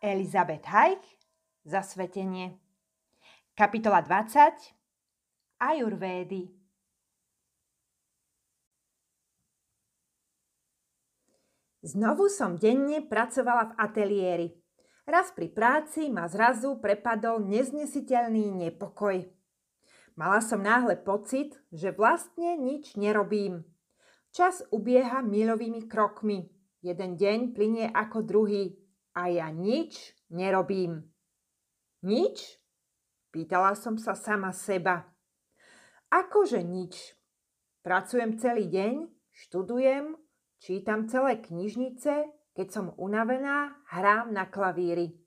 Elizabeth Hajk, Zasvetenie. Kapitola 20. Ajurvédy. Znovu som denne pracovala v ateliéri. Raz pri práci ma zrazu prepadol neznesiteľný nepokoj. Mala som náhle pocit, že vlastne nič nerobím. Čas ubieha milovými krokmi. Jeden deň plinie ako druhý a ja nič nerobím. Nič? Pýtala som sa sama seba. Akože nič? Pracujem celý deň, študujem, čítam celé knižnice, keď som unavená, hrám na klavíri.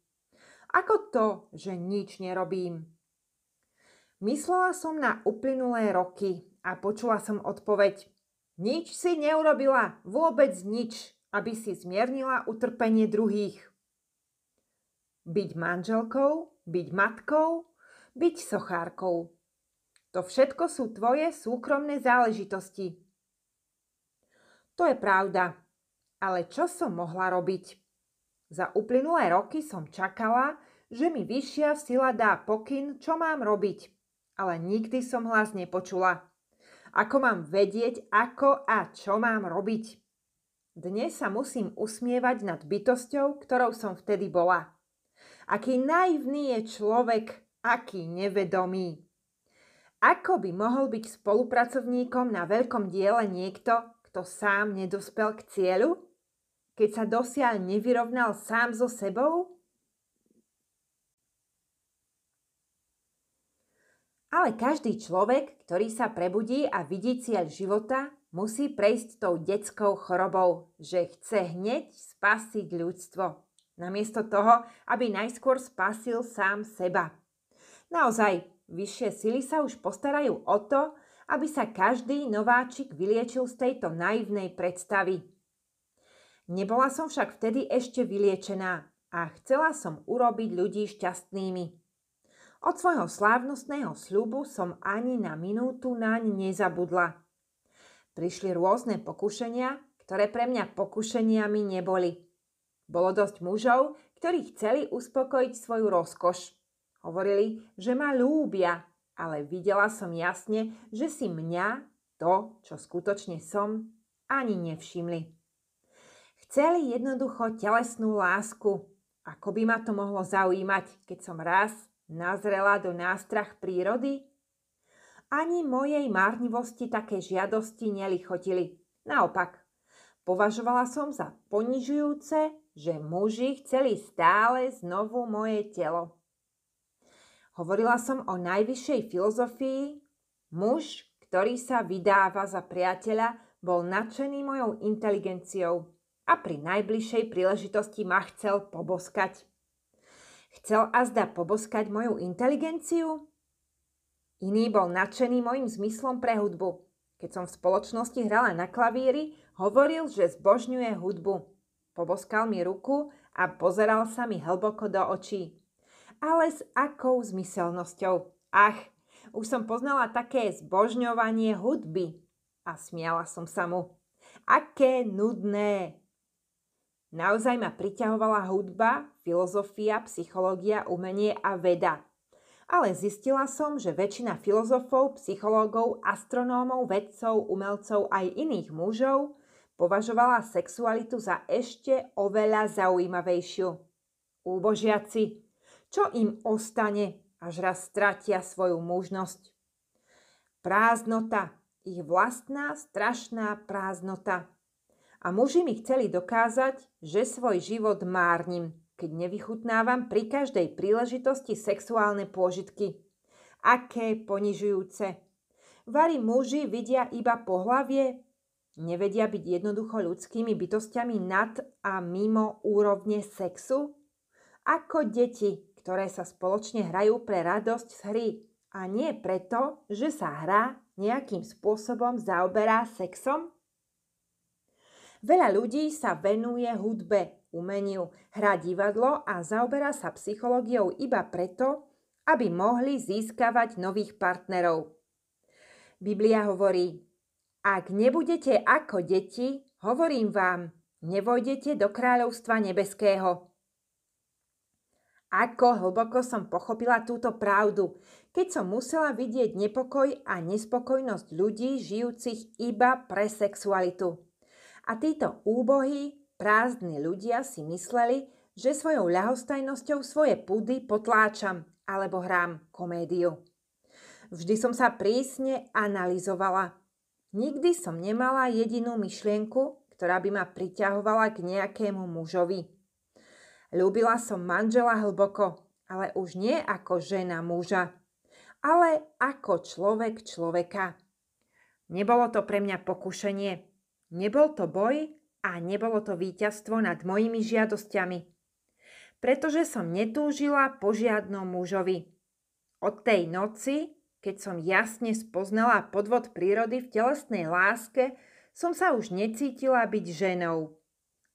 Ako to, že nič nerobím? Myslela som na uplynulé roky a počula som odpoveď. Nič si neurobila, vôbec nič, aby si zmiernila utrpenie druhých byť manželkou, byť matkou, byť sochárkou. To všetko sú tvoje súkromné záležitosti. To je pravda. Ale čo som mohla robiť? Za uplynulé roky som čakala, že mi vyššia sila dá pokyn, čo mám robiť. Ale nikdy som hlas nepočula. Ako mám vedieť, ako a čo mám robiť? Dnes sa musím usmievať nad bytosťou, ktorou som vtedy bola. Aký naivný je človek, aký nevedomý. Ako by mohol byť spolupracovníkom na veľkom diele niekto, kto sám nedospel k cieľu? Keď sa dosiaľ nevyrovnal sám so sebou? Ale každý človek, ktorý sa prebudí a vidí cieľ života, musí prejsť tou detskou chorobou, že chce hneď spasiť ľudstvo namiesto toho, aby najskôr spasil sám seba. Naozaj, vyššie sily sa už postarajú o to, aby sa každý nováčik vyliečil z tejto naivnej predstavy. Nebola som však vtedy ešte vyliečená a chcela som urobiť ľudí šťastnými. Od svojho slávnostného sľubu som ani na minútu naň nezabudla. Prišli rôzne pokušenia, ktoré pre mňa pokušeniami neboli. Bolo dosť mužov, ktorí chceli uspokojiť svoju rozkoš. Hovorili, že ma ľúbia, ale videla som jasne, že si mňa, to, čo skutočne som, ani nevšimli. Chceli jednoducho telesnú lásku. Ako by ma to mohlo zaujímať, keď som raz nazrela do nástrach prírody? Ani mojej márnivosti také žiadosti nelichotili. Naopak, považovala som za ponižujúce že muži chceli stále znovu moje telo. Hovorila som o najvyššej filozofii. Muž, ktorý sa vydáva za priateľa, bol nadšený mojou inteligenciou a pri najbližšej príležitosti ma chcel poboskať. Chcel azda poboskať moju inteligenciu? Iný bol nadšený mojim zmyslom pre hudbu. Keď som v spoločnosti hrala na klavíri, hovoril, že zbožňuje hudbu. Poboskal mi ruku a pozeral sa mi hlboko do očí. Ale s akou zmyselnosťou? Ach, už som poznala také zbožňovanie hudby. A smiala som sa mu. Aké nudné! Naozaj ma priťahovala hudba, filozofia, psychológia, umenie a veda. Ale zistila som, že väčšina filozofov, psychológov, astronómov, vedcov, umelcov aj iných mužov považovala sexualitu za ešte oveľa zaujímavejšiu. Úbožiaci, čo im ostane, až raz stratia svoju mužnosť? Prázdnota, ich vlastná strašná prázdnota. A muži mi chceli dokázať, že svoj život márnim, keď nevychutnávam pri každej príležitosti sexuálne pôžitky. Aké ponižujúce. Vari muži vidia iba pohlavie, Nevedia byť jednoducho ľudskými bytostiami nad a mimo úrovne sexu? Ako deti, ktoré sa spoločne hrajú pre radosť z hry a nie preto, že sa hra nejakým spôsobom zaoberá sexom? Veľa ľudí sa venuje hudbe, umeniu, hrá divadlo a zaoberá sa psychológiou iba preto, aby mohli získavať nových partnerov. Biblia hovorí, ak nebudete ako deti, hovorím vám, nevojdete do kráľovstva nebeského. Ako hlboko som pochopila túto pravdu, keď som musela vidieť nepokoj a nespokojnosť ľudí žijúcich iba pre sexualitu. A títo úbohí, prázdni ľudia si mysleli, že svojou ľahostajnosťou svoje pudy potláčam alebo hrám komédiu. Vždy som sa prísne analyzovala, Nikdy som nemala jedinú myšlienku, ktorá by ma priťahovala k nejakému mužovi. Ľúbila som manžela hlboko, ale už nie ako žena muža, ale ako človek človeka. Nebolo to pre mňa pokušenie, nebol to boj a nebolo to víťazstvo nad mojimi žiadosťami. Pretože som netúžila po žiadnom mužovi. Od tej noci keď som jasne spoznala podvod prírody v telesnej láske, som sa už necítila byť ženou.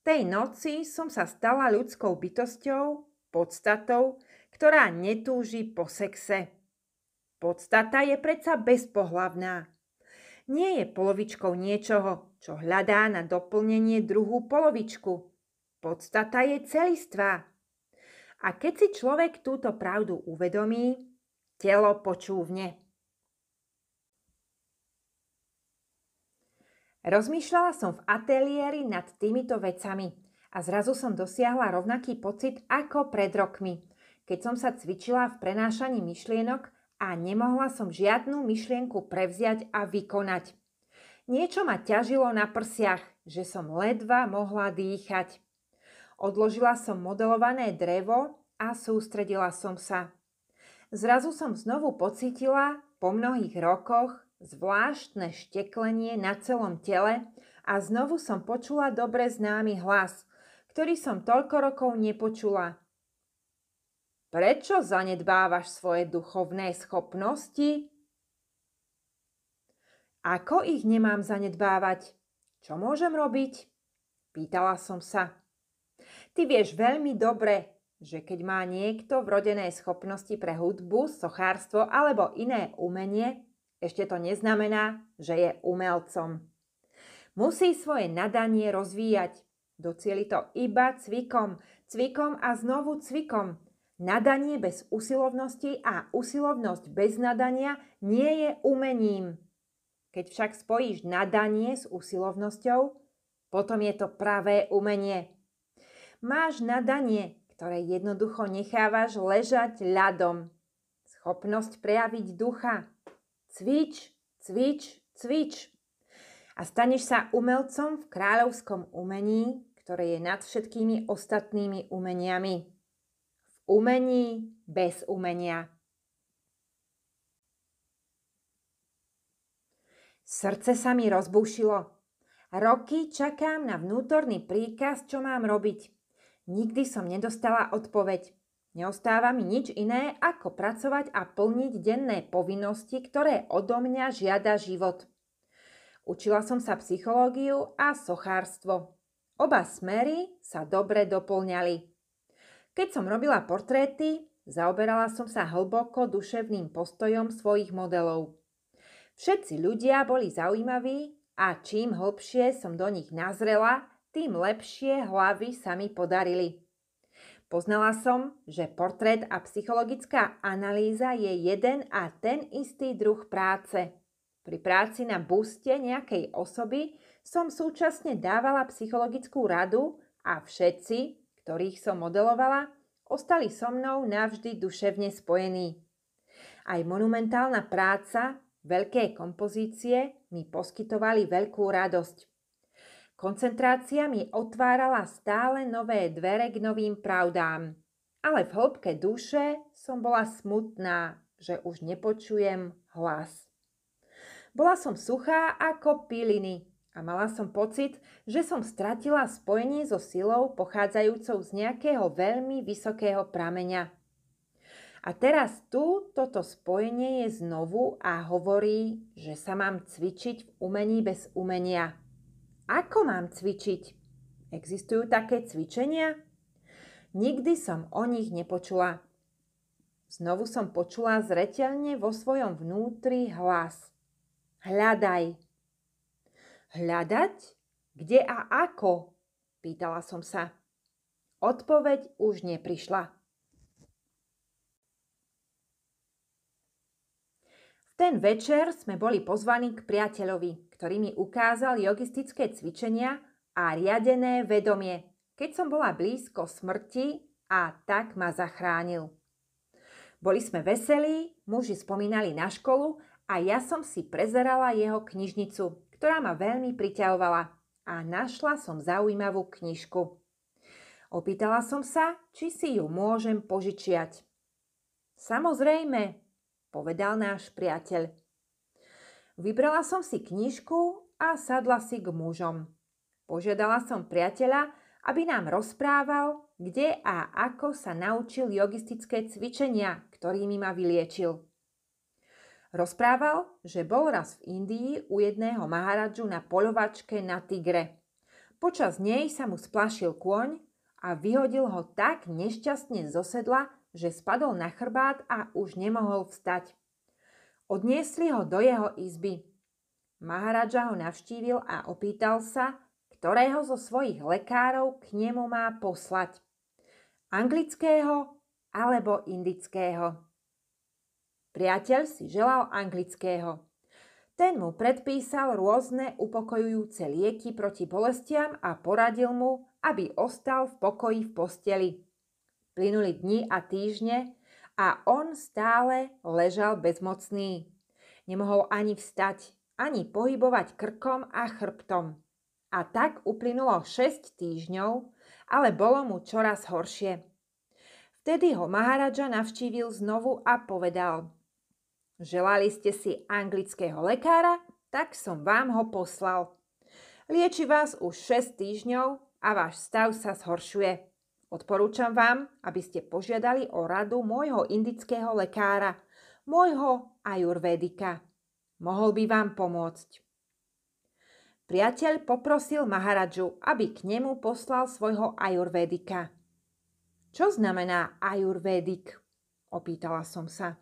Tej noci som sa stala ľudskou bytosťou, podstatou, ktorá netúži po sexe. Podstata je predsa bezpohlavná. Nie je polovičkou niečoho, čo hľadá na doplnenie druhú polovičku. Podstata je celistvá. A keď si človek túto pravdu uvedomí, Telo počúvne. Rozmýšľala som v ateliéri nad týmito vecami a zrazu som dosiahla rovnaký pocit ako pred rokmi, keď som sa cvičila v prenášaní myšlienok a nemohla som žiadnu myšlienku prevziať a vykonať. Niečo ma ťažilo na prsiach, že som ledva mohla dýchať. Odložila som modelované drevo a sústredila som sa. Zrazu som znovu pocítila po mnohých rokoch zvláštne šteklenie na celom tele a znovu som počula dobre známy hlas, ktorý som toľko rokov nepočula. Prečo zanedbávaš svoje duchovné schopnosti? Ako ich nemám zanedbávať? Čo môžem robiť? Pýtala som sa. Ty vieš veľmi dobre, že keď má niekto vrodené schopnosti pre hudbu, sochárstvo alebo iné umenie, ešte to neznamená, že je umelcom. Musí svoje nadanie rozvíjať. Docieli to iba cvikom, cvikom a znovu cvikom. Nadanie bez usilovnosti a usilovnosť bez nadania nie je umením. Keď však spojíš nadanie s usilovnosťou, potom je to pravé umenie. Máš nadanie, ktoré jednoducho nechávaš ležať ľadom. Schopnosť prejaviť ducha. Cvič, cvič, cvič. A staneš sa umelcom v kráľovskom umení, ktoré je nad všetkými ostatnými umeniami. V umení bez umenia. Srdce sa mi rozbúšilo. Roky čakám na vnútorný príkaz, čo mám robiť. Nikdy som nedostala odpoveď. Neostáva mi nič iné, ako pracovať a plniť denné povinnosti, ktoré odo mňa žiada život. Učila som sa psychológiu a sochárstvo. Oba smery sa dobre doplňali. Keď som robila portréty, zaoberala som sa hlboko duševným postojom svojich modelov. Všetci ľudia boli zaujímaví a čím hlbšie som do nich nazrela, tým lepšie hlavy sa mi podarili. Poznala som, že portrét a psychologická analýza je jeden a ten istý druh práce. Pri práci na buste nejakej osoby som súčasne dávala psychologickú radu a všetci, ktorých som modelovala, ostali so mnou navždy duševne spojení. Aj monumentálna práca, veľké kompozície mi poskytovali veľkú radosť. Koncentrácia mi otvárala stále nové dvere k novým pravdám. Ale v hĺbke duše som bola smutná, že už nepočujem hlas. Bola som suchá ako piliny a mala som pocit, že som stratila spojenie so silou pochádzajúcou z nejakého veľmi vysokého prameňa. A teraz tu toto spojenie je znovu a hovorí, že sa mám cvičiť v umení bez umenia. Ako mám cvičiť? Existujú také cvičenia? Nikdy som o nich nepočula. Znovu som počula zreteľne vo svojom vnútri hlas. Hľadaj. Hľadať? Kde a ako? Pýtala som sa. Odpoveď už neprišla. ten večer sme boli pozvaní k priateľovi, ktorý mi ukázal jogistické cvičenia a riadené vedomie, keď som bola blízko smrti a tak ma zachránil. Boli sme veselí, muži spomínali na školu a ja som si prezerala jeho knižnicu, ktorá ma veľmi priťahovala a našla som zaujímavú knižku. Opýtala som sa, či si ju môžem požičiať. Samozrejme, povedal náš priateľ. Vybrala som si knižku a sadla si k mužom. Požiadala som priateľa, aby nám rozprával, kde a ako sa naučil jogistické cvičenia, ktorými ma vyliečil. Rozprával, že bol raz v Indii u jedného maharadžu na polovačke na tigre. Počas nej sa mu splašil kôň a vyhodil ho tak nešťastne zo sedla, že spadol na chrbát a už nemohol vstať. Odniesli ho do jeho izby. Maharadža ho navštívil a opýtal sa, ktorého zo svojich lekárov k nemu má poslať. Anglického alebo indického. Priateľ si želal anglického. Ten mu predpísal rôzne upokojujúce lieky proti bolestiam a poradil mu, aby ostal v pokoji v posteli. Plynuli dni a týždne a on stále ležal bezmocný. Nemohol ani vstať, ani pohybovať krkom a chrbtom. A tak uplynulo 6 týždňov, ale bolo mu čoraz horšie. Vtedy ho Maharadža navštívil znovu a povedal Želali ste si anglického lekára, tak som vám ho poslal. Lieči vás už 6 týždňov a váš stav sa zhoršuje. Odporúčam vám, aby ste požiadali o radu môjho indického lekára, môjho ajurvedika. Mohol by vám pomôcť. Priateľ poprosil Maharadžu, aby k nemu poslal svojho ajurvedika. Čo znamená ajurvedik? Opýtala som sa.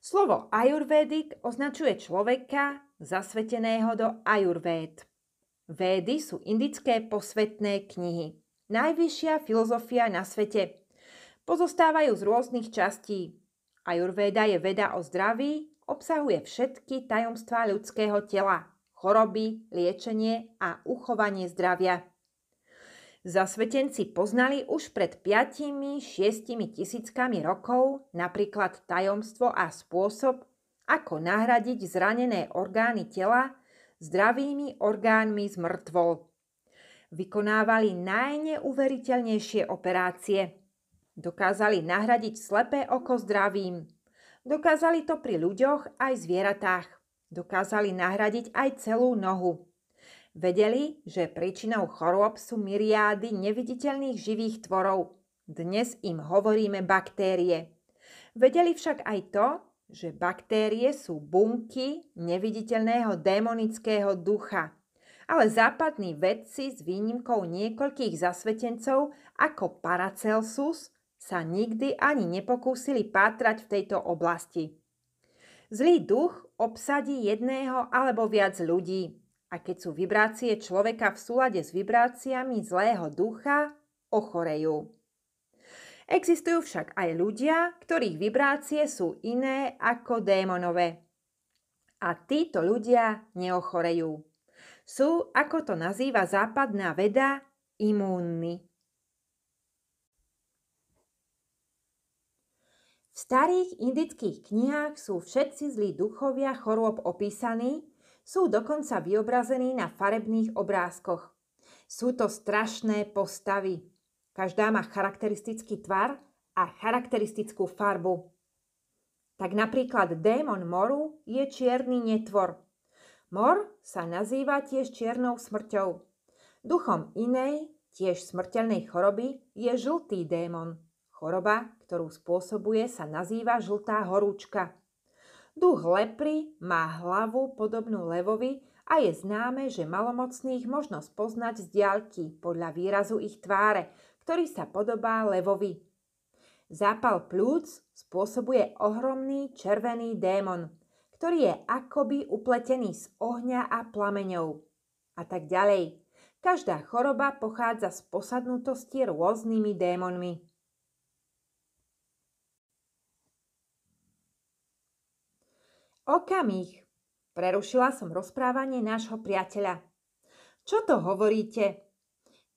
Slovo ajurvedik označuje človeka zasveteného do ajurvéd. Védy sú indické posvetné knihy najvyššia filozofia na svete. Pozostávajú z rôznych častí. Ajurveda je veda o zdraví, obsahuje všetky tajomstvá ľudského tela, choroby, liečenie a uchovanie zdravia. Zasvetenci poznali už pred 5-6 tisíckami rokov napríklad tajomstvo a spôsob, ako nahradiť zranené orgány tela zdravými orgánmi z mŕtvol vykonávali najneuveriteľnejšie operácie. Dokázali nahradiť slepé oko zdravým. Dokázali to pri ľuďoch aj zvieratách. Dokázali nahradiť aj celú nohu. Vedeli, že príčinou chorôb sú myriády neviditeľných živých tvorov. Dnes im hovoríme baktérie. Vedeli však aj to, že baktérie sú bunky neviditeľného démonického ducha – ale západní vedci s výnimkou niekoľkých zasvetencov ako Paracelsus sa nikdy ani nepokúsili pátrať v tejto oblasti. Zlý duch obsadí jedného alebo viac ľudí a keď sú vibrácie človeka v súlade s vibráciami zlého ducha, ochorejú. Existujú však aj ľudia, ktorých vibrácie sú iné ako démonové. A títo ľudia neochorejú sú, ako to nazýva západná veda, imúnni. V starých indických knihách sú všetci zlí duchovia chorôb opísaní, sú dokonca vyobrazení na farebných obrázkoch. Sú to strašné postavy. Každá má charakteristický tvar a charakteristickú farbu. Tak napríklad démon moru je čierny netvor – Mor sa nazýva tiež čiernou smrťou. Duchom inej, tiež smrteľnej choroby, je žltý démon. Choroba, ktorú spôsobuje, sa nazýva žltá horúčka. Duch lepry má hlavu podobnú levovi a je známe, že malomocných možno spoznať z diaľky podľa výrazu ich tváre, ktorý sa podobá levovi. Zápal plúc spôsobuje ohromný červený démon – ktorý je akoby upletený z ohňa a plameňov. A tak ďalej. Každá choroba pochádza z posadnutosti rôznymi démonmi. Okamih. Prerušila som rozprávanie nášho priateľa. Čo to hovoríte?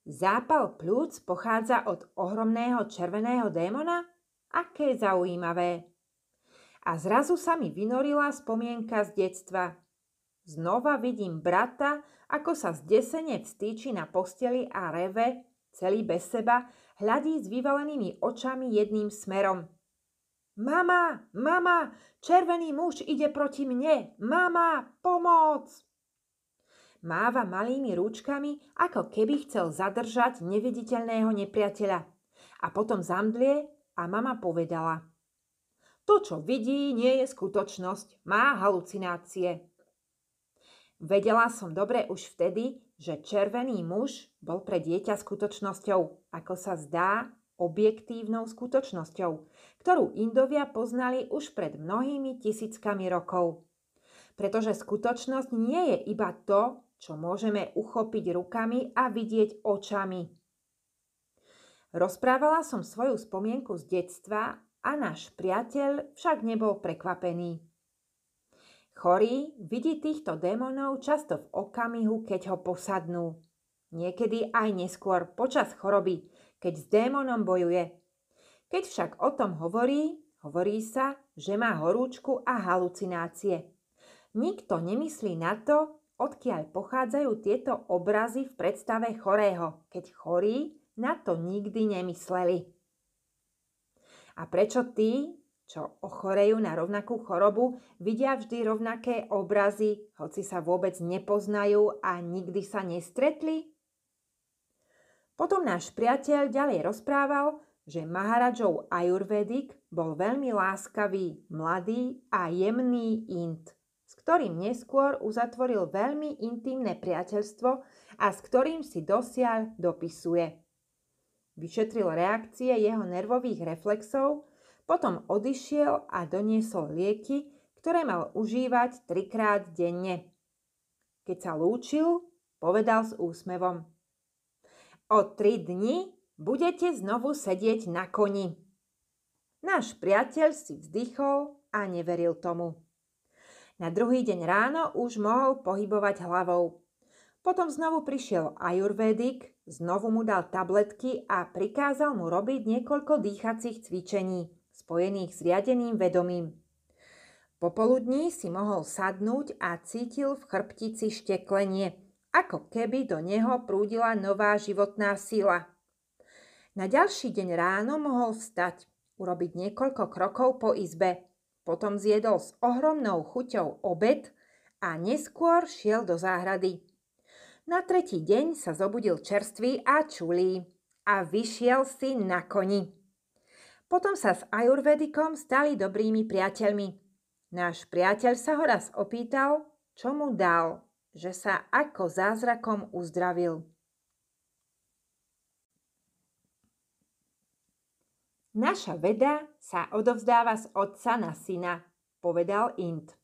Zápal plúc pochádza od ohromného červeného démona? Aké zaujímavé a zrazu sa mi vynorila spomienka z detstva. Znova vidím brata, ako sa zdesene vstýči na posteli a reve, celý bez seba, hľadí s vyvalenými očami jedným smerom. Mama, mama, červený muž ide proti mne, mama, pomoc! Máva malými rúčkami, ako keby chcel zadržať neviditeľného nepriateľa. A potom zamdlie a mama povedala – to, čo vidí, nie je skutočnosť, má halucinácie. Vedela som dobre už vtedy, že červený muž bol pre dieťa skutočnosťou, ako sa zdá, objektívnou skutočnosťou, ktorú Indovia poznali už pred mnohými tisíckami rokov. Pretože skutočnosť nie je iba to, čo môžeme uchopiť rukami a vidieť očami. Rozprávala som svoju spomienku z detstva a náš priateľ však nebol prekvapený. Chorý vidí týchto démonov často v okamihu, keď ho posadnú. Niekedy aj neskôr počas choroby, keď s démonom bojuje. Keď však o tom hovorí, hovorí sa, že má horúčku a halucinácie. Nikto nemyslí na to, odkiaľ pochádzajú tieto obrazy v predstave chorého, keď chorí na to nikdy nemysleli. A prečo tí, čo ochorejú na rovnakú chorobu, vidia vždy rovnaké obrazy, hoci sa vôbec nepoznajú a nikdy sa nestretli? Potom náš priateľ ďalej rozprával, že Maharadžov ajurvedik bol veľmi láskavý, mladý a jemný int, s ktorým neskôr uzatvoril veľmi intimné priateľstvo a s ktorým si dosiaľ dopisuje. Vyšetril reakcie jeho nervových reflexov, potom odišiel a doniesol lieky, ktoré mal užívať trikrát denne. Keď sa lúčil, povedal s úsmevom. O tri dni budete znovu sedieť na koni. Náš priateľ si vzdychol a neveril tomu. Na druhý deň ráno už mohol pohybovať hlavou. Potom znovu prišiel ajurvédik, Znovu mu dal tabletky a prikázal mu robiť niekoľko dýchacích cvičení, spojených s riadeným vedomím. Popoludní si mohol sadnúť a cítil v chrbtici šteklenie, ako keby do neho prúdila nová životná sila. Na ďalší deň ráno mohol vstať, urobiť niekoľko krokov po izbe. Potom zjedol s ohromnou chuťou obed a neskôr šiel do záhrady. Na tretí deň sa zobudil čerstvý a čulý a vyšiel si na koni. Potom sa s ajurvedikom stali dobrými priateľmi. Náš priateľ sa ho raz opýtal, čo mu dal, že sa ako zázrakom uzdravil. Naša veda sa odovzdáva z otca na syna, povedal Int.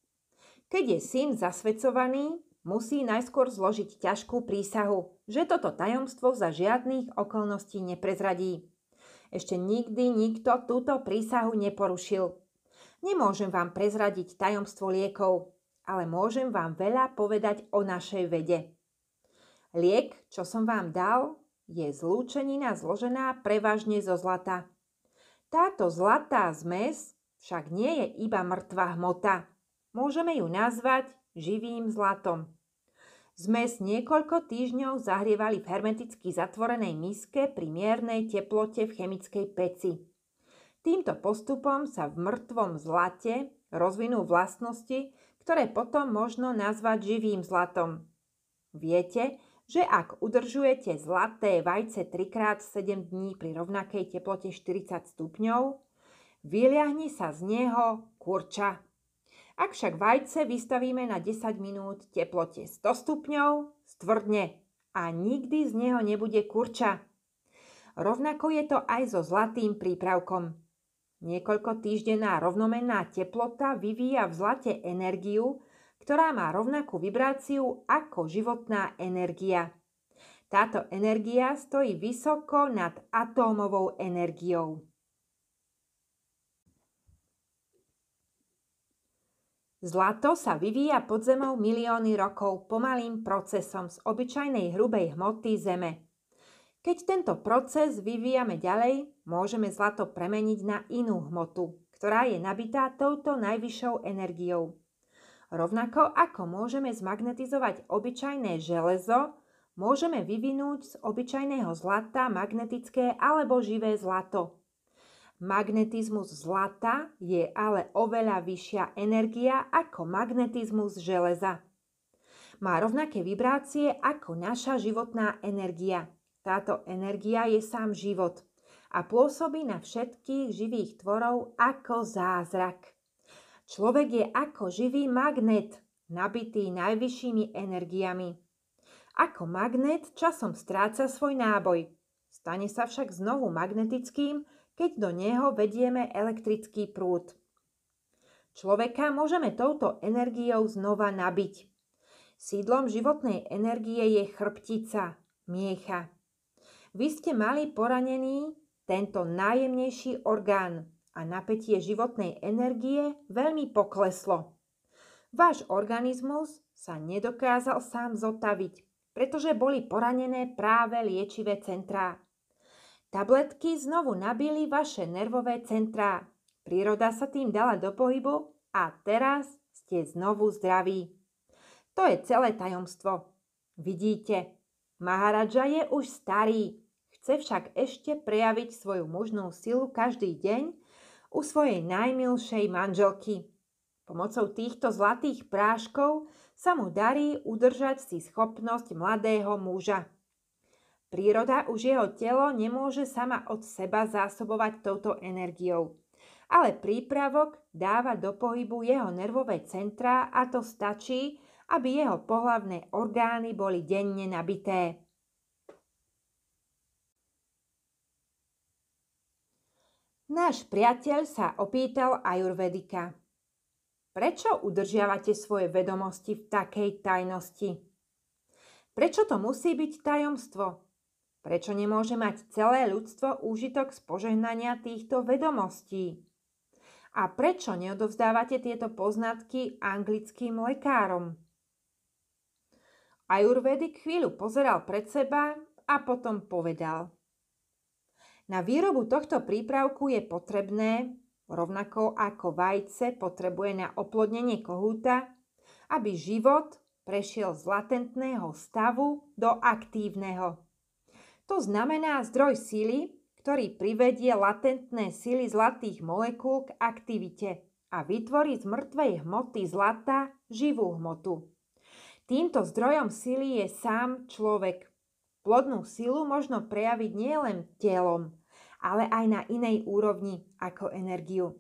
Keď je syn zasvedcovaný, musí najskôr zložiť ťažkú prísahu, že toto tajomstvo za žiadnych okolností neprezradí. Ešte nikdy nikto túto prísahu neporušil. Nemôžem vám prezradiť tajomstvo liekov, ale môžem vám veľa povedať o našej vede. Liek, čo som vám dal, je zlúčenina zložená prevažne zo zlata. Táto zlatá zmes však nie je iba mŕtva hmota. Môžeme ju nazvať živým zlatom. Zmes niekoľko týždňov zahrievali v hermeticky zatvorenej miske pri miernej teplote v chemickej peci. Týmto postupom sa v mŕtvom zlate rozvinú vlastnosti, ktoré potom možno nazvať živým zlatom. Viete, že ak udržujete zlaté vajce 3x7 dní pri rovnakej teplote 40 stupňov, vyliahni sa z neho kurča. Ak však vajce vystavíme na 10 minút teplote 100 stupňov, stvrdne a nikdy z neho nebude kurča. Rovnako je to aj so zlatým prípravkom. Niekoľko týždená rovnomenná teplota vyvíja v zlate energiu, ktorá má rovnakú vibráciu ako životná energia. Táto energia stojí vysoko nad atómovou energiou. Zlato sa vyvíja pod zemou milióny rokov pomalým procesom z obyčajnej hrubej hmoty Zeme. Keď tento proces vyvíjame ďalej, môžeme zlato premeniť na inú hmotu, ktorá je nabitá touto najvyššou energiou. Rovnako ako môžeme zmagnetizovať obyčajné železo, môžeme vyvinúť z obyčajného zlata magnetické alebo živé zlato – Magnetizmus zlata je ale oveľa vyššia energia ako magnetizmus železa. Má rovnaké vibrácie ako naša životná energia. Táto energia je sám život a pôsobí na všetkých živých tvorov ako zázrak. Človek je ako živý magnet, nabitý najvyššími energiami. Ako magnet časom stráca svoj náboj. Stane sa však znovu magnetickým keď do neho vedieme elektrický prúd. Človeka môžeme touto energiou znova nabiť. Sídlom životnej energie je chrbtica, miecha. Vy ste mali poranený tento najjemnejší orgán a napätie životnej energie veľmi pokleslo. Váš organizmus sa nedokázal sám zotaviť, pretože boli poranené práve liečivé centrá Tabletky znovu nabili vaše nervové centrá. Príroda sa tým dala do pohybu a teraz ste znovu zdraví. To je celé tajomstvo. Vidíte, Maharadža je už starý, chce však ešte prejaviť svoju mužnú silu každý deň u svojej najmilšej manželky. Pomocou týchto zlatých práškov sa mu darí udržať si schopnosť mladého muža. Príroda už jeho telo nemôže sama od seba zásobovať touto energiou, ale prípravok dáva do pohybu jeho nervové centrá a to stačí, aby jeho pohlavné orgány boli denne nabité. Náš priateľ sa opýtal ajurvedika. Prečo udržiavate svoje vedomosti v takej tajnosti? Prečo to musí byť tajomstvo? Prečo nemôže mať celé ľudstvo úžitok z požehnania týchto vedomostí? A prečo neodovzdávate tieto poznatky anglickým lekárom? Ajurvedik chvíľu pozeral pred seba a potom povedal. Na výrobu tohto prípravku je potrebné, rovnako ako vajce potrebuje na oplodnenie kohúta, aby život prešiel z latentného stavu do aktívneho. To znamená zdroj síly, ktorý privedie latentné sily zlatých molekúl k aktivite a vytvorí z mŕtvej hmoty zlata živú hmotu. Týmto zdrojom síly je sám človek. Plodnú silu možno prejaviť nielen telom, ale aj na inej úrovni ako energiu.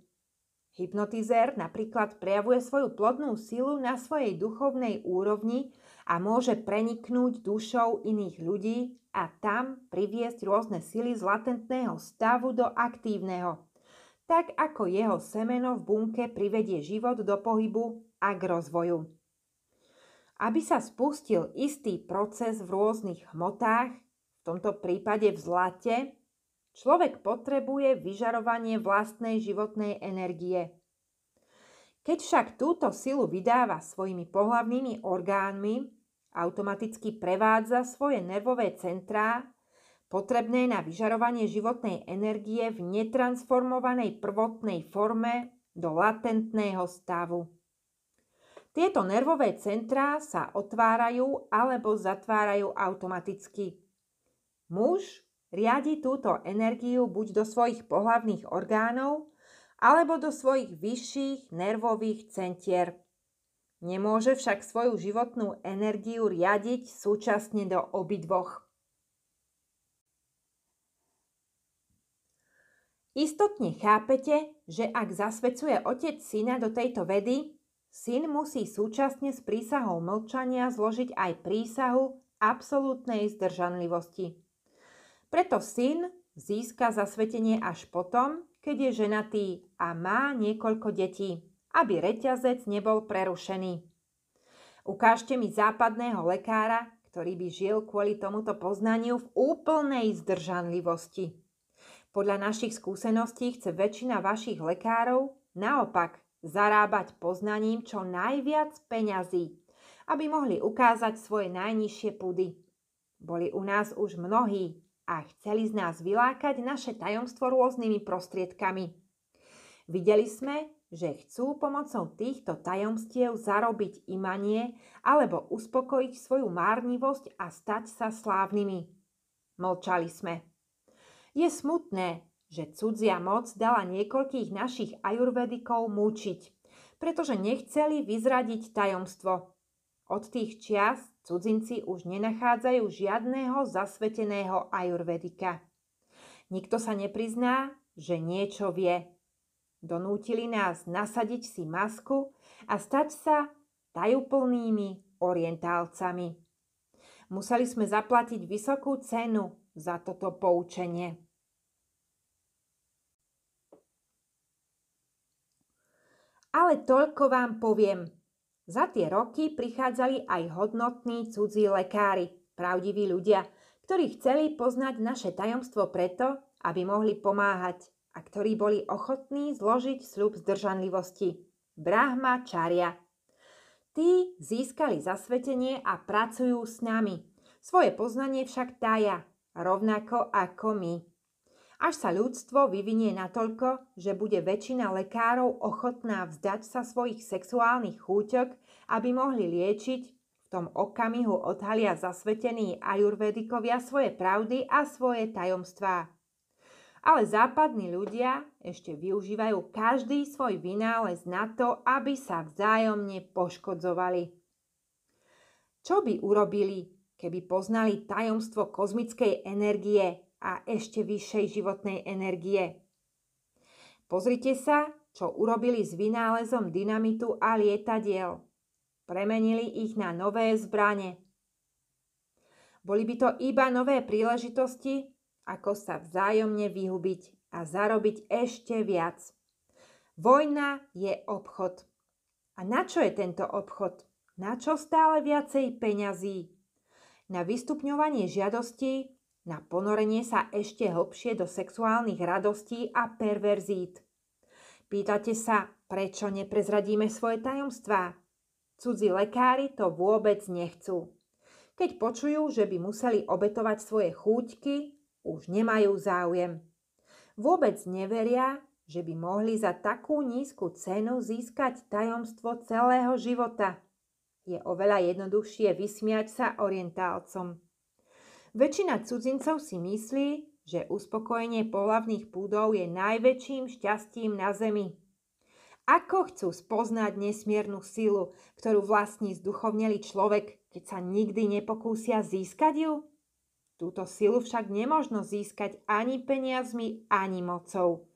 Hypnotizér napríklad prejavuje svoju plodnú silu na svojej duchovnej úrovni a môže preniknúť dušou iných ľudí a tam priviesť rôzne sily z latentného stavu do aktívneho. Tak ako jeho semeno v bunke privedie život do pohybu a k rozvoju. Aby sa spustil istý proces v rôznych hmotách, v tomto prípade v zlate, človek potrebuje vyžarovanie vlastnej životnej energie. Keď však túto silu vydáva svojimi pohlavnými orgánmi, automaticky prevádza svoje nervové centrá potrebné na vyžarovanie životnej energie v netransformovanej prvotnej forme do latentného stavu. Tieto nervové centrá sa otvárajú alebo zatvárajú automaticky. Muž riadi túto energiu buď do svojich pohlavných orgánov, alebo do svojich vyšších nervových centier. Nemôže však svoju životnú energiu riadiť súčasne do obidvoch. Istotne chápete, že ak zasvecuje otec syna do tejto vedy, syn musí súčasne s prísahou mlčania zložiť aj prísahu absolútnej zdržanlivosti. Preto syn získa zasvetenie až potom, keď je ženatý a má niekoľko detí aby reťazec nebol prerušený. Ukážte mi západného lekára, ktorý by žil kvôli tomuto poznaniu v úplnej zdržanlivosti. Podľa našich skúseností chce väčšina vašich lekárov naopak zarábať poznaním čo najviac peňazí, aby mohli ukázať svoje najnižšie pudy. Boli u nás už mnohí a chceli z nás vylákať naše tajomstvo rôznymi prostriedkami. Videli sme, že chcú pomocou týchto tajomstiev zarobiť imanie alebo uspokojiť svoju márnivosť a stať sa slávnymi. Mlčali sme. Je smutné, že cudzia moc dala niekoľkých našich ajurvedikov mučiť, pretože nechceli vyzradiť tajomstvo. Od tých čias cudzinci už nenachádzajú žiadného zasveteného ajurvedika. Nikto sa neprizná, že niečo vie, Donútili nás nasadiť si masku a stať sa tajúplnými orientálcami. Museli sme zaplatiť vysokú cenu za toto poučenie. Ale toľko vám poviem. Za tie roky prichádzali aj hodnotní cudzí lekári, pravdiví ľudia, ktorí chceli poznať naše tajomstvo preto, aby mohli pomáhať a ktorí boli ochotní zložiť sľub zdržanlivosti. Brahma Čaria. Tí získali zasvetenie a pracujú s nami. Svoje poznanie však tája, rovnako ako my. Až sa ľudstvo vyvinie natoľko, že bude väčšina lekárov ochotná vzdať sa svojich sexuálnych chúťok, aby mohli liečiť, v tom okamihu odhalia zasvetení ajurvedikovia svoje pravdy a svoje tajomstvá. Ale západní ľudia ešte využívajú každý svoj vynález na to, aby sa vzájomne poškodzovali. Čo by urobili, keby poznali tajomstvo kozmickej energie a ešte vyššej životnej energie? Pozrite sa, čo urobili s vynálezom dynamitu a lietadiel. Premenili ich na nové zbranie. Boli by to iba nové príležitosti, ako sa vzájomne vyhubiť a zarobiť ešte viac. Vojna je obchod. A na čo je tento obchod? Na čo stále viacej peňazí? Na vystupňovanie žiadostí, na ponorenie sa ešte hlbšie do sexuálnych radostí a perverzít. Pýtate sa, prečo neprezradíme svoje tajomstvá? Cudzí lekári to vôbec nechcú. Keď počujú, že by museli obetovať svoje chúťky, už nemajú záujem. Vôbec neveria, že by mohli za takú nízku cenu získať tajomstvo celého života. Je oveľa jednoduchšie vysmiať sa orientálcom. Väčšina cudzincov si myslí, že uspokojenie pohľavných púdov je najväčším šťastím na Zemi. Ako chcú spoznať nesmiernu silu, ktorú vlastní zduchovnelý človek, keď sa nikdy nepokúsia získať ju? Túto silu však nemožno získať ani peniazmi, ani mocou.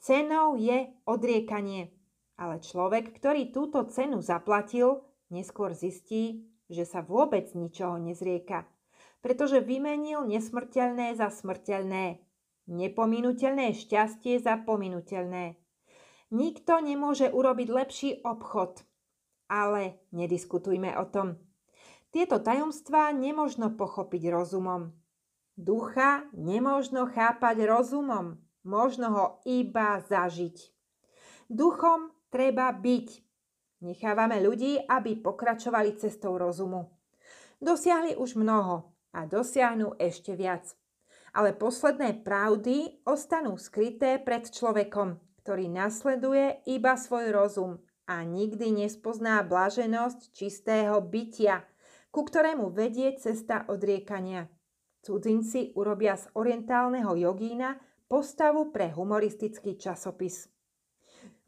Cenou je odriekanie, ale človek, ktorý túto cenu zaplatil, neskôr zistí, že sa vôbec ničoho nezrieka, pretože vymenil nesmrteľné za smrteľné, Nepominuteľné šťastie za pominuteľné. Nikto nemôže urobiť lepší obchod, ale nediskutujme o tom. Tieto tajomstvá nemožno pochopiť rozumom. Ducha nemôžno chápať rozumom, možno ho iba zažiť. Duchom treba byť. Nechávame ľudí, aby pokračovali cestou rozumu. Dosiahli už mnoho a dosiahnu ešte viac. Ale posledné pravdy ostanú skryté pred človekom, ktorý nasleduje iba svoj rozum a nikdy nespozná blaženosť čistého bytia, ku ktorému vedie cesta odriekania. Cudzinci urobia z orientálneho jogína postavu pre humoristický časopis.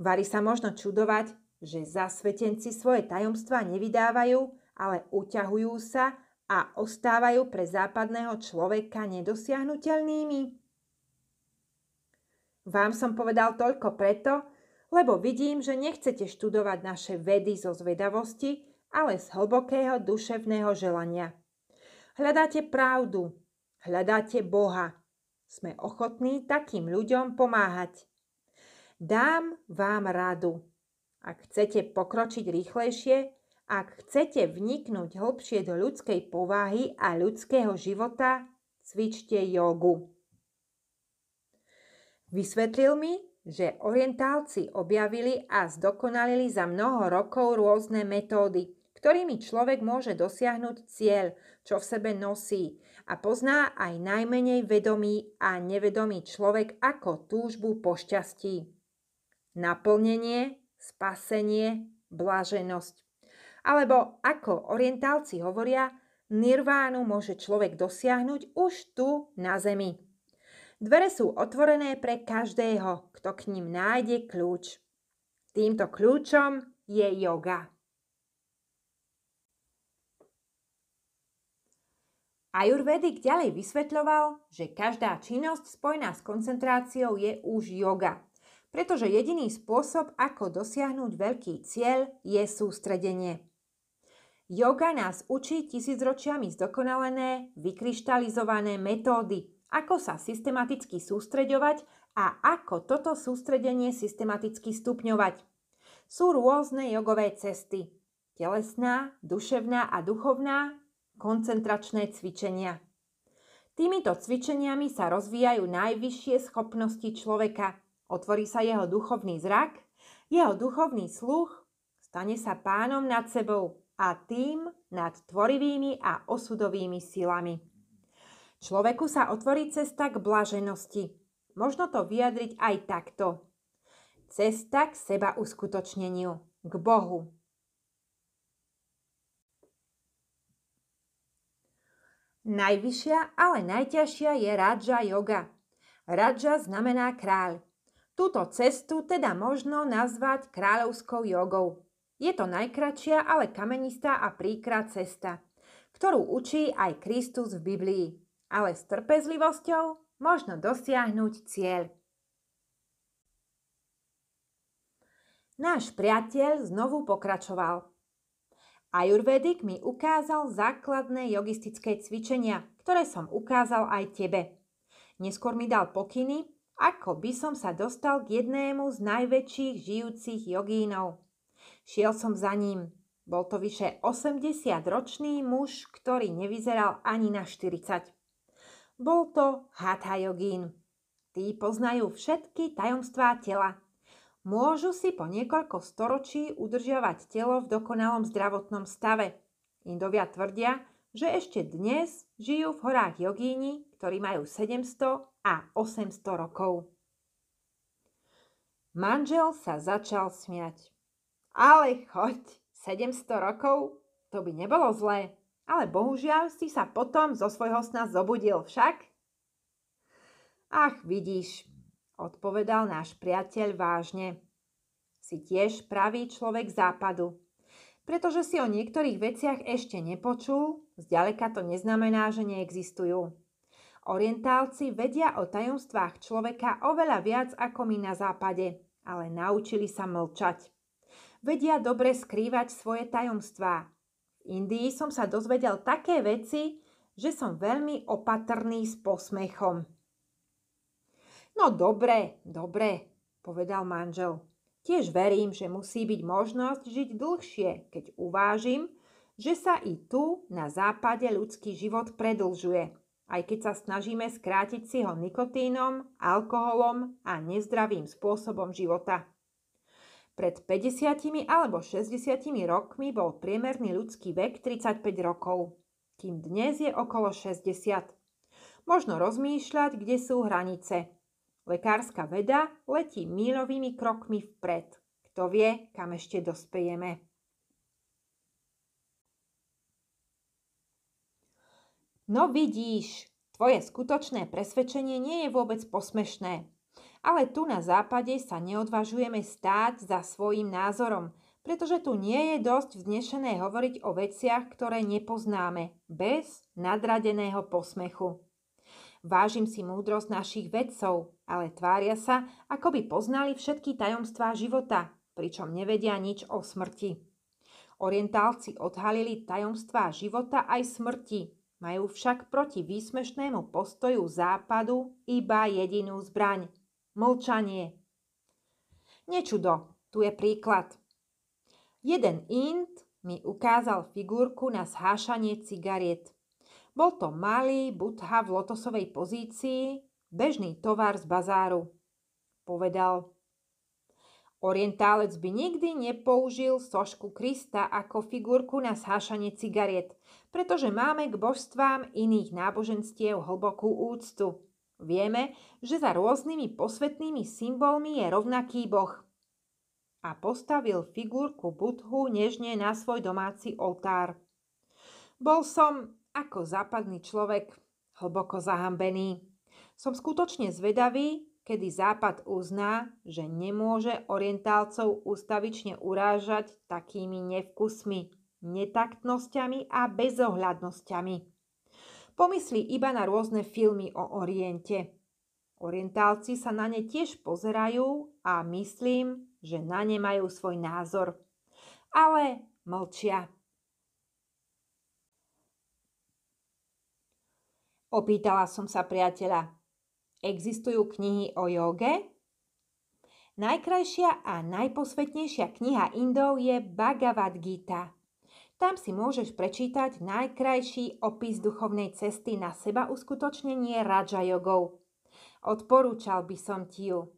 Vary sa možno čudovať, že zasvetenci svoje tajomstvá nevydávajú, ale uťahujú sa a ostávajú pre západného človeka nedosiahnutelnými. Vám som povedal toľko preto, lebo vidím, že nechcete študovať naše vedy zo zvedavosti, ale z hlbokého duševného želania. Hľadáte pravdu, hľadáte Boha. Sme ochotní takým ľuďom pomáhať. Dám vám radu. Ak chcete pokročiť rýchlejšie, ak chcete vniknúť hlbšie do ľudskej povahy a ľudského života, cvičte jogu. Vysvetlil mi, že orientálci objavili a zdokonalili za mnoho rokov rôzne metódy, ktorými človek môže dosiahnuť cieľ, čo v sebe nosí, a pozná aj najmenej vedomý a nevedomý človek ako túžbu po šťastí. Naplnenie, spasenie, bláženosť. Alebo ako orientálci hovoria, nirvánu môže človek dosiahnuť už tu na zemi. Dvere sú otvorené pre každého, kto k ním nájde kľúč. Týmto kľúčom je yoga. Ajurvedik ďalej vysvetľoval, že každá činnosť spojená s koncentráciou je už yoga, pretože jediný spôsob, ako dosiahnuť veľký cieľ, je sústredenie. Yoga nás učí tisícročiami zdokonalené, vykryštalizované metódy, ako sa systematicky sústreďovať a ako toto sústredenie systematicky stupňovať. Sú rôzne jogové cesty. Telesná, duševná a duchovná, koncentračné cvičenia. Týmito cvičeniami sa rozvíjajú najvyššie schopnosti človeka. Otvorí sa jeho duchovný zrak, jeho duchovný sluch, stane sa pánom nad sebou a tým nad tvorivými a osudovými silami. Človeku sa otvorí cesta k blaženosti. Možno to vyjadriť aj takto. Cesta k seba uskutočneniu, k Bohu, Najvyššia, ale najťažšia je Radža yoga. Raja znamená kráľ. Túto cestu teda možno nazvať kráľovskou jogou. Je to najkračšia, ale kamenistá a príkrá cesta, ktorú učí aj Kristus v Biblii. Ale s trpezlivosťou možno dosiahnuť cieľ. Náš priateľ znovu pokračoval – Ajurvedik mi ukázal základné jogistické cvičenia, ktoré som ukázal aj tebe. Neskôr mi dal pokyny, ako by som sa dostal k jednému z najväčších žijúcich jogínov. Šiel som za ním. Bol to vyše 80-ročný muž, ktorý nevyzeral ani na 40. Bol to Hatha jogín. Tí poznajú všetky tajomstvá tela, môžu si po niekoľko storočí udržiavať telo v dokonalom zdravotnom stave. Indovia tvrdia, že ešte dnes žijú v horách jogíni, ktorí majú 700 a 800 rokov. Manžel sa začal smiať. Ale choď, 700 rokov, to by nebolo zlé. Ale bohužiaľ si sa potom zo svojho sna zobudil však. Ach, vidíš, odpovedal náš priateľ vážne. Si tiež pravý človek západu. Pretože si o niektorých veciach ešte nepočul, zďaleka to neznamená, že neexistujú. Orientálci vedia o tajomstvách človeka oveľa viac ako my na západe, ale naučili sa mlčať. Vedia dobre skrývať svoje tajomstvá. V Indii som sa dozvedel také veci, že som veľmi opatrný s posmechom. No dobre, dobre, povedal manžel. Tiež verím, že musí byť možnosť žiť dlhšie, keď uvážim, že sa i tu na západe ľudský život predlžuje, aj keď sa snažíme skrátiť si ho nikotínom, alkoholom a nezdravým spôsobom života. Pred 50 alebo 60 rokmi bol priemerný ľudský vek 35 rokov, kým dnes je okolo 60. Možno rozmýšľať, kde sú hranice. Lekárska veda letí mílovými krokmi vpred. Kto vie, kam ešte dospejeme. No vidíš, tvoje skutočné presvedčenie nie je vôbec posmešné. Ale tu na západe sa neodvažujeme stáť za svojim názorom, pretože tu nie je dosť vznešené hovoriť o veciach, ktoré nepoznáme, bez nadradeného posmechu. Vážim si múdrosť našich vedcov, ale tvária sa, ako by poznali všetky tajomstvá života, pričom nevedia nič o smrti. Orientálci odhalili tajomstvá života aj smrti, majú však proti výsmešnému postoju západu iba jedinú zbraň – mlčanie. Nečudo, tu je príklad. Jeden int mi ukázal figurku na zhášanie cigariet. Bol to malý budha v lotosovej pozícii, bežný tovar z bazáru. Povedal, Orientálec by nikdy nepoužil sošku Krista ako figurku na zhášanie cigariet, pretože máme k božstvám iných náboženstiev hlbokú úctu. Vieme, že za rôznymi posvetnými symbolmi je rovnaký boh. A postavil figurku Budhu nežne na svoj domáci oltár. Bol som ako západný človek hlboko zahambený. Som skutočne zvedavý, kedy Západ uzná, že nemôže orientálcov ustavične urážať takými nevkusmi, netaktnosťami a bezohľadnosťami. Pomyslí iba na rôzne filmy o Oriente. Orientálci sa na ne tiež pozerajú a myslím, že na ne majú svoj názor. Ale mlčia. Opýtala som sa priateľa. Existujú knihy o joge? Najkrajšia a najposvetnejšia kniha Indov je Bhagavad Gita. Tam si môžeš prečítať najkrajší opis duchovnej cesty na seba uskutočnenie Raja jogov. Odporúčal by som ti ju.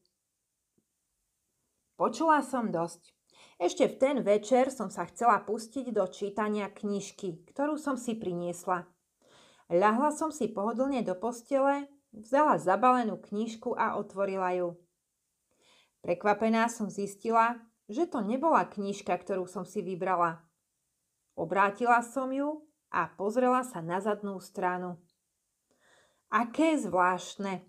Počula som dosť. Ešte v ten večer som sa chcela pustiť do čítania knižky, ktorú som si priniesla. Ľahla som si pohodlne do postele, vzala zabalenú knižku a otvorila ju. Prekvapená som zistila, že to nebola knižka, ktorú som si vybrala. Obrátila som ju a pozrela sa na zadnú stranu. Aké zvláštne!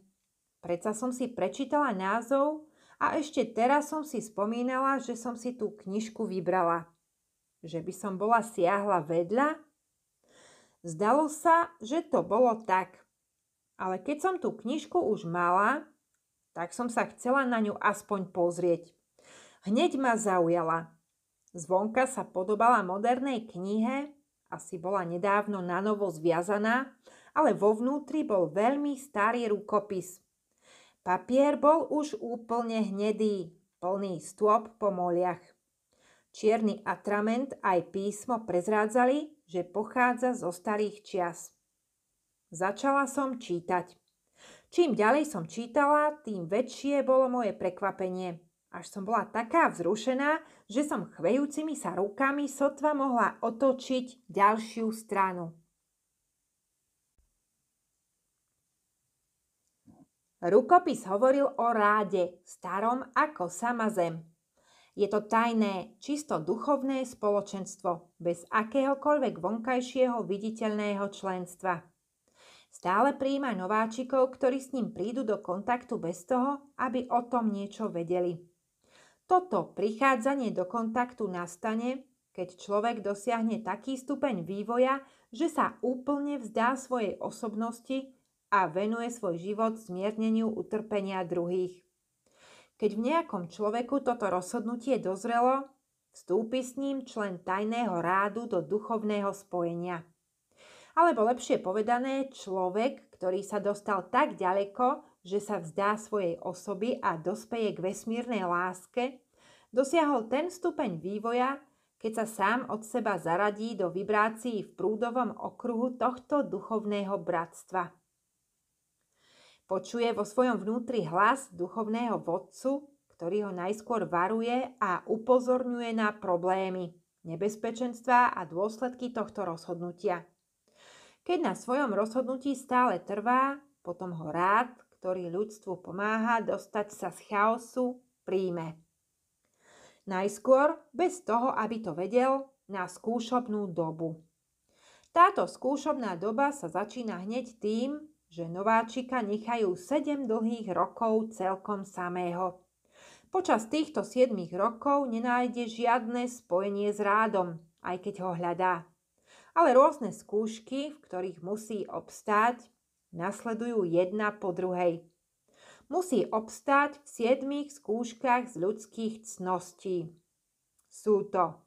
Predsa som si prečítala názov a ešte teraz som si spomínala, že som si tú knižku vybrala. Že by som bola siahla vedľa Zdalo sa, že to bolo tak. Ale keď som tú knižku už mala, tak som sa chcela na ňu aspoň pozrieť. Hneď ma zaujala. Zvonka sa podobala modernej knihe, asi bola nedávno na novo zviazaná, ale vo vnútri bol veľmi starý rukopis. Papier bol už úplne hnedý, plný stôp po moliach. Čierny atrament aj písmo prezrádzali, že pochádza zo starých čias. Začala som čítať. Čím ďalej som čítala, tým väčšie bolo moje prekvapenie. Až som bola taká vzrušená, že som chvejúcimi sa rukami sotva mohla otočiť ďalšiu stranu. Rukopis hovoril o ráde, starom ako sama zem. Je to tajné, čisto duchovné spoločenstvo, bez akéhokoľvek vonkajšieho viditeľného členstva. Stále príjma nováčikov, ktorí s ním prídu do kontaktu bez toho, aby o tom niečo vedeli. Toto prichádzanie do kontaktu nastane, keď človek dosiahne taký stupeň vývoja, že sa úplne vzdá svojej osobnosti a venuje svoj život zmierneniu utrpenia druhých. Keď v nejakom človeku toto rozhodnutie dozrelo, vstúpi s ním člen tajného rádu do duchovného spojenia. Alebo lepšie povedané, človek, ktorý sa dostal tak ďaleko, že sa vzdá svojej osoby a dospeje k vesmírnej láske, dosiahol ten stupeň vývoja, keď sa sám od seba zaradí do vibrácií v prúdovom okruhu tohto duchovného bratstva. Počuje vo svojom vnútri hlas duchovného vodcu, ktorý ho najskôr varuje a upozorňuje na problémy, nebezpečenstva a dôsledky tohto rozhodnutia. Keď na svojom rozhodnutí stále trvá, potom ho rád, ktorý ľudstvu pomáha dostať sa z chaosu, príjme. Najskôr, bez toho, aby to vedel, na skúšobnú dobu. Táto skúšobná doba sa začína hneď tým, že nováčika nechajú 7 dlhých rokov celkom samého. Počas týchto 7 rokov nenájde žiadne spojenie s rádom, aj keď ho hľadá. Ale rôzne skúšky, v ktorých musí obstáť, nasledujú jedna po druhej. Musí obstáť v siedmých skúškach z ľudských cností. Sú to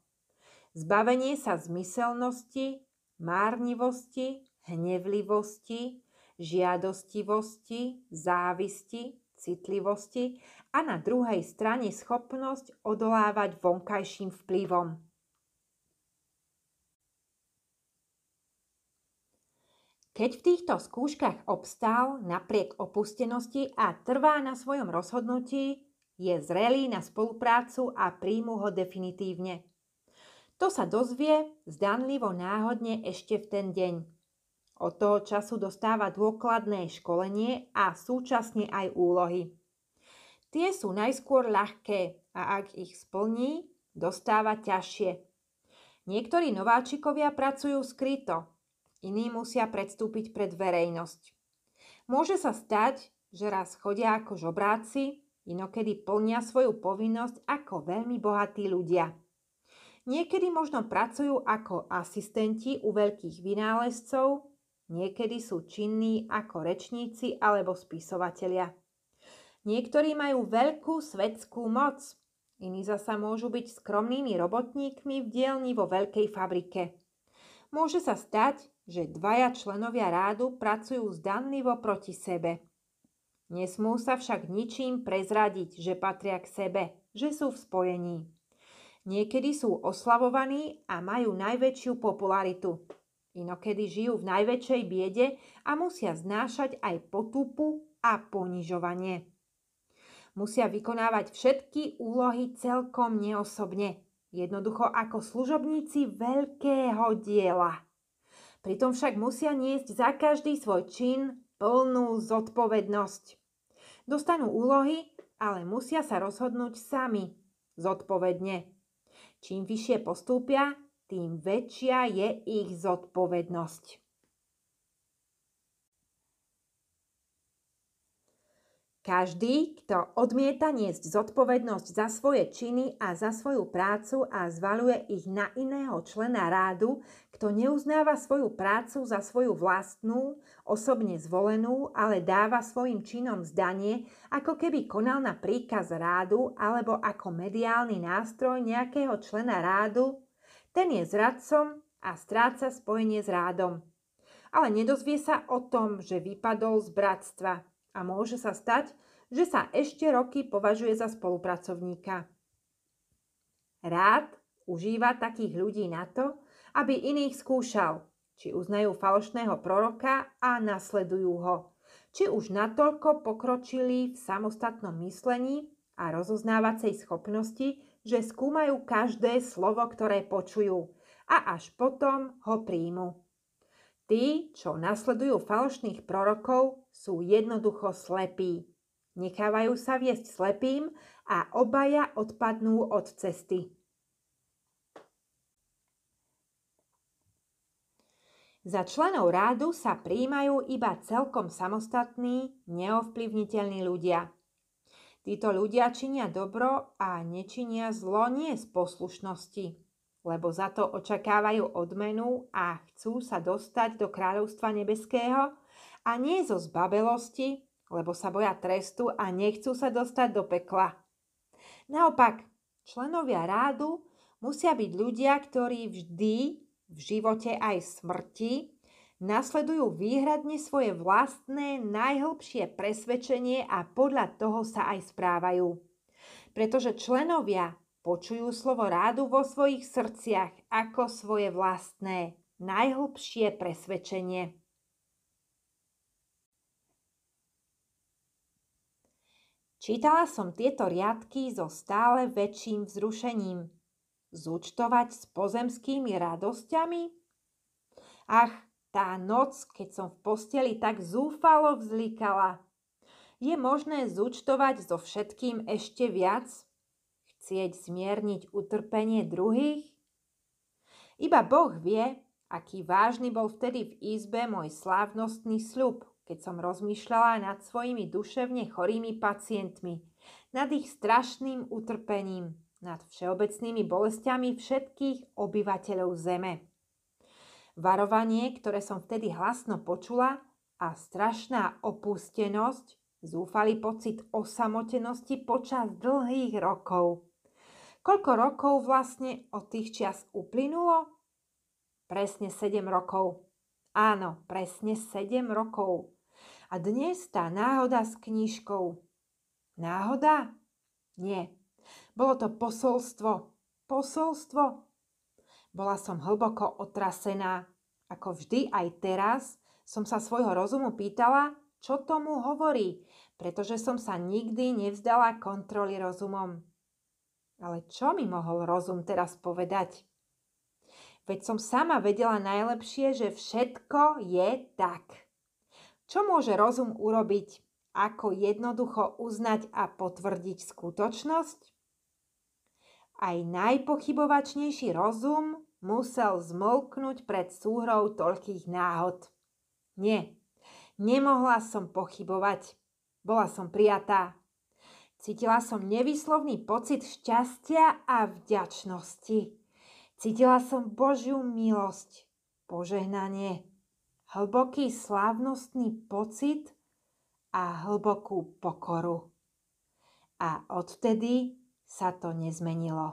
zbavenie sa zmyselnosti, márnivosti, hnevlivosti, žiadostivosti, závisti, citlivosti a na druhej strane schopnosť odolávať vonkajším vplyvom. Keď v týchto skúškach obstál napriek opustenosti a trvá na svojom rozhodnutí, je zrelý na spoluprácu a príjmu ho definitívne. To sa dozvie zdanlivo náhodne ešte v ten deň. Od toho času dostáva dôkladné školenie a súčasne aj úlohy. Tie sú najskôr ľahké a ak ich splní, dostáva ťažšie. Niektorí nováčikovia pracujú skryto, iní musia predstúpiť pred verejnosť. Môže sa stať, že raz chodia ako žobráci, inokedy plnia svoju povinnosť ako veľmi bohatí ľudia. Niekedy možno pracujú ako asistenti u veľkých vynálezcov, Niekedy sú činní ako rečníci alebo spisovatelia. Niektorí majú veľkú svetskú moc, iní zasa môžu byť skromnými robotníkmi v dielni vo veľkej fabrike. Môže sa stať, že dvaja členovia rádu pracujú zdanlivo proti sebe. Nesmú sa však ničím prezradiť, že patria k sebe, že sú v spojení. Niekedy sú oslavovaní a majú najväčšiu popularitu. Inokedy žijú v najväčšej biede a musia znášať aj potupu a ponižovanie. Musia vykonávať všetky úlohy celkom neosobne, jednoducho ako služobníci veľkého diela. Pritom však musia niesť za každý svoj čin plnú zodpovednosť. Dostanú úlohy, ale musia sa rozhodnúť sami, zodpovedne. Čím vyššie postúpia, tým väčšia je ich zodpovednosť. Každý, kto odmieta niesť zodpovednosť za svoje činy a za svoju prácu a zvaluje ich na iného člena rádu, kto neuznáva svoju prácu za svoju vlastnú, osobne zvolenú, ale dáva svojim činom zdanie, ako keby konal na príkaz rádu alebo ako mediálny nástroj nejakého člena rádu, ten je zradcom a stráca spojenie s rádom. Ale nedozvie sa o tom, že vypadol z bratstva a môže sa stať, že sa ešte roky považuje za spolupracovníka. Rád užíva takých ľudí na to, aby iných skúšal, či uznajú falošného proroka a nasledujú ho, či už natoľko pokročili v samostatnom myslení a rozoznávacej schopnosti, že skúmajú každé slovo, ktoré počujú a až potom ho príjmu. Tí, čo nasledujú falošných prorokov, sú jednoducho slepí. Nechávajú sa viesť slepým a obaja odpadnú od cesty. Za členov rádu sa príjmajú iba celkom samostatní, neovplyvniteľní ľudia – Títo ľudia činia dobro a nečinia zlo nie z poslušnosti, lebo za to očakávajú odmenu a chcú sa dostať do kráľovstva nebeského a nie zo zbabelosti, lebo sa boja trestu a nechcú sa dostať do pekla. Naopak, členovia rádu musia byť ľudia, ktorí vždy v živote aj smrti nasledujú výhradne svoje vlastné najhlbšie presvedčenie a podľa toho sa aj správajú. Pretože členovia počujú slovo rádu vo svojich srdciach ako svoje vlastné najhlbšie presvedčenie. Čítala som tieto riadky so stále väčším vzrušením. Zúčtovať s pozemskými radosťami? Ach, tá noc, keď som v posteli tak zúfalo vzlíkala. Je možné zúčtovať so všetkým ešte viac? Chcieť zmierniť utrpenie druhých? Iba Boh vie, aký vážny bol vtedy v izbe môj slávnostný sľub, keď som rozmýšľala nad svojimi duševne chorými pacientmi, nad ich strašným utrpením, nad všeobecnými bolestiami všetkých obyvateľov zeme. Varovanie, ktoré som vtedy hlasno počula a strašná opustenosť, zúfalý pocit osamotenosti počas dlhých rokov. Koľko rokov vlastne od tých čias uplynulo? Presne 7 rokov. Áno, presne 7 rokov. A dnes tá náhoda s knižkou. Náhoda? Nie. Bolo to posolstvo. Posolstvo bola som hlboko otrasená. Ako vždy aj teraz som sa svojho rozumu pýtala, čo tomu hovorí, pretože som sa nikdy nevzdala kontroly rozumom. Ale čo mi mohol rozum teraz povedať? Veď som sama vedela najlepšie, že všetko je tak. Čo môže rozum urobiť? Ako jednoducho uznať a potvrdiť skutočnosť? Aj najpochybovačnejší rozum musel zmolknúť pred súhrou toľkých náhod. Nie, nemohla som pochybovať. Bola som prijatá. Cítila som nevyslovný pocit šťastia a vďačnosti. Cítila som Božiu milosť, požehnanie, hlboký slávnostný pocit a hlbokú pokoru. A odtedy sa to nezmenilo.